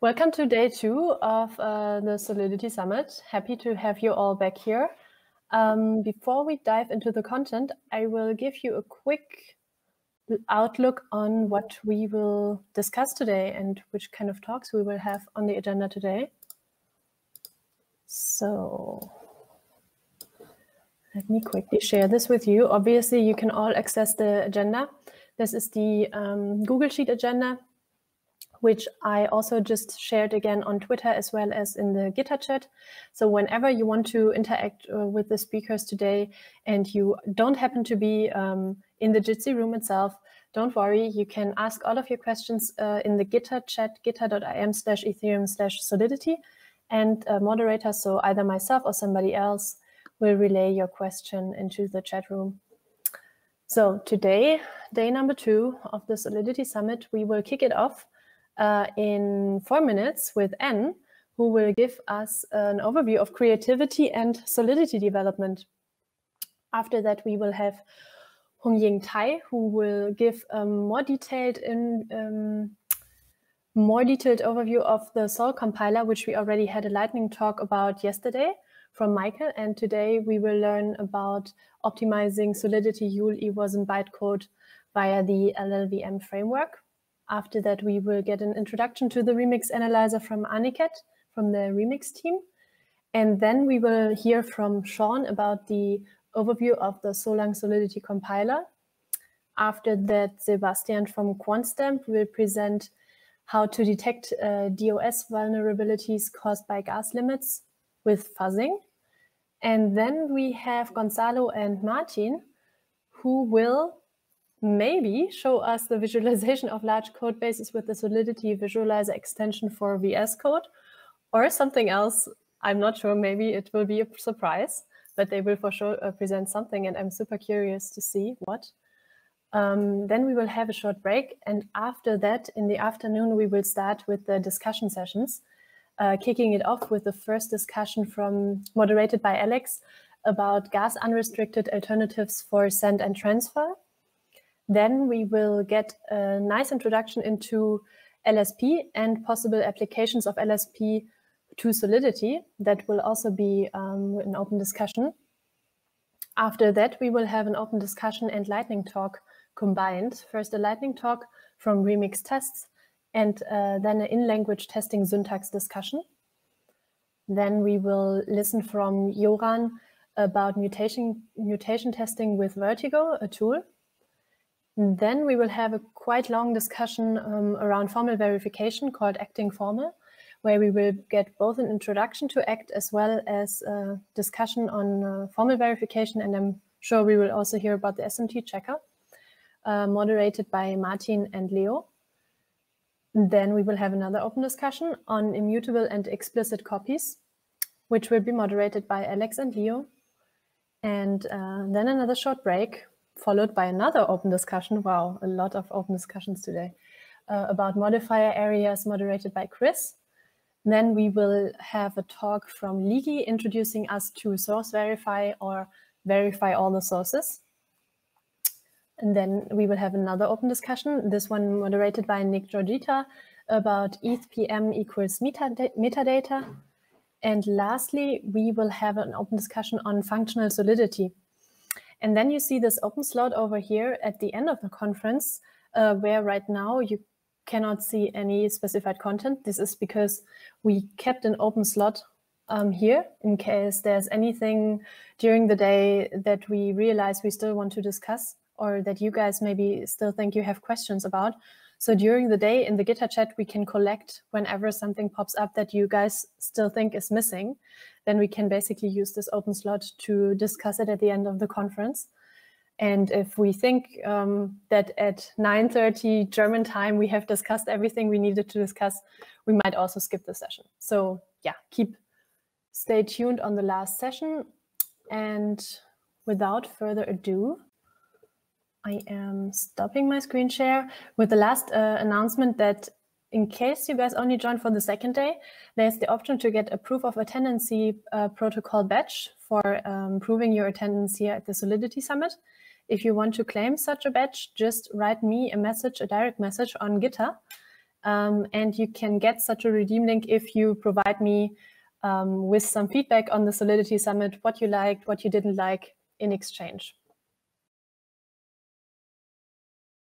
Welcome to day two of uh, the Solidity Summit. Happy to have you all back here. Um, before we dive into the content, I will give you a quick outlook on what we will discuss today and which kind of talks we will have on the agenda today. So let me quickly share this with you. Obviously, you can all access the agenda. This is the um, Google Sheet agenda which I also just shared again on Twitter as well as in the GitHub chat. So whenever you want to interact uh, with the speakers today and you don't happen to be um, in the Jitsi room itself, don't worry, you can ask all of your questions uh, in the GitHub chat, gitter.im slash ethereum slash solidity. And a uh, moderator, so either myself or somebody else, will relay your question into the chat room. So today, day number two of the Solidity Summit, we will kick it off uh, in four minutes with Anne, who will give us an overview of creativity and solidity development. After that, we will have Hong Ying Tai, who will give a more detailed in, um, more detailed overview of the Sol compiler, which we already had a lightning talk about yesterday from Michael. And today we will learn about optimizing Solidity ULI was in bytecode via the LLVM framework. After that, we will get an introduction to the remix analyzer from Aniket from the remix team. And then we will hear from Sean about the overview of the Solang Solidity compiler. After that, Sebastian from QuantStamp will present how to detect uh, DOS vulnerabilities caused by gas limits with fuzzing. And then we have Gonzalo and Martin who will maybe show us the visualization of large code bases with the Solidity Visualizer extension for VS Code or something else. I'm not sure, maybe it will be a surprise, but they will for sure uh, present something and I'm super curious to see what. Um, then we will have a short break and after that, in the afternoon, we will start with the discussion sessions, uh, kicking it off with the first discussion from moderated by Alex about gas unrestricted alternatives for send and transfer. Then we will get a nice introduction into LSP and possible applications of LSP to Solidity. That will also be um, an open discussion. After that, we will have an open discussion and lightning talk combined. First, a lightning talk from remix tests and uh, then an in-language testing syntax discussion. Then we will listen from Joran about mutation, mutation testing with Vertigo, a tool then we will have a quite long discussion um, around formal verification called acting formal, where we will get both an introduction to ACT as well as a discussion on uh, formal verification. And I'm sure we will also hear about the SMT checker, uh, moderated by Martin and Leo. Then we will have another open discussion on immutable and explicit copies, which will be moderated by Alex and Leo. And uh, then another short break followed by another open discussion. Wow, a lot of open discussions today uh, about modifier areas moderated by Chris. Then we will have a talk from Ligi introducing us to source verify or verify all the sources. And then we will have another open discussion, this one moderated by Nick Georgita about ETHPM equals metadata. And lastly, we will have an open discussion on functional solidity. And then you see this open slot over here at the end of the conference, uh, where right now you cannot see any specified content. This is because we kept an open slot um, here in case there's anything during the day that we realize we still want to discuss or that you guys maybe still think you have questions about. So during the day in the GitHub chat, we can collect whenever something pops up that you guys still think is missing. Then we can basically use this open slot to discuss it at the end of the conference. And if we think um, that at 9.30 German time, we have discussed everything we needed to discuss, we might also skip the session. So yeah, keep, stay tuned on the last session. And without further ado, I am stopping my screen share with the last uh, announcement that in case you guys only join for the second day, there's the option to get a proof of attendance uh, protocol badge for um, proving your attendance here at the Solidity Summit. If you want to claim such a badge, just write me a message, a direct message on GitHub. Um, and you can get such a redeem link if you provide me um, with some feedback on the Solidity Summit, what you liked, what you didn't like in exchange.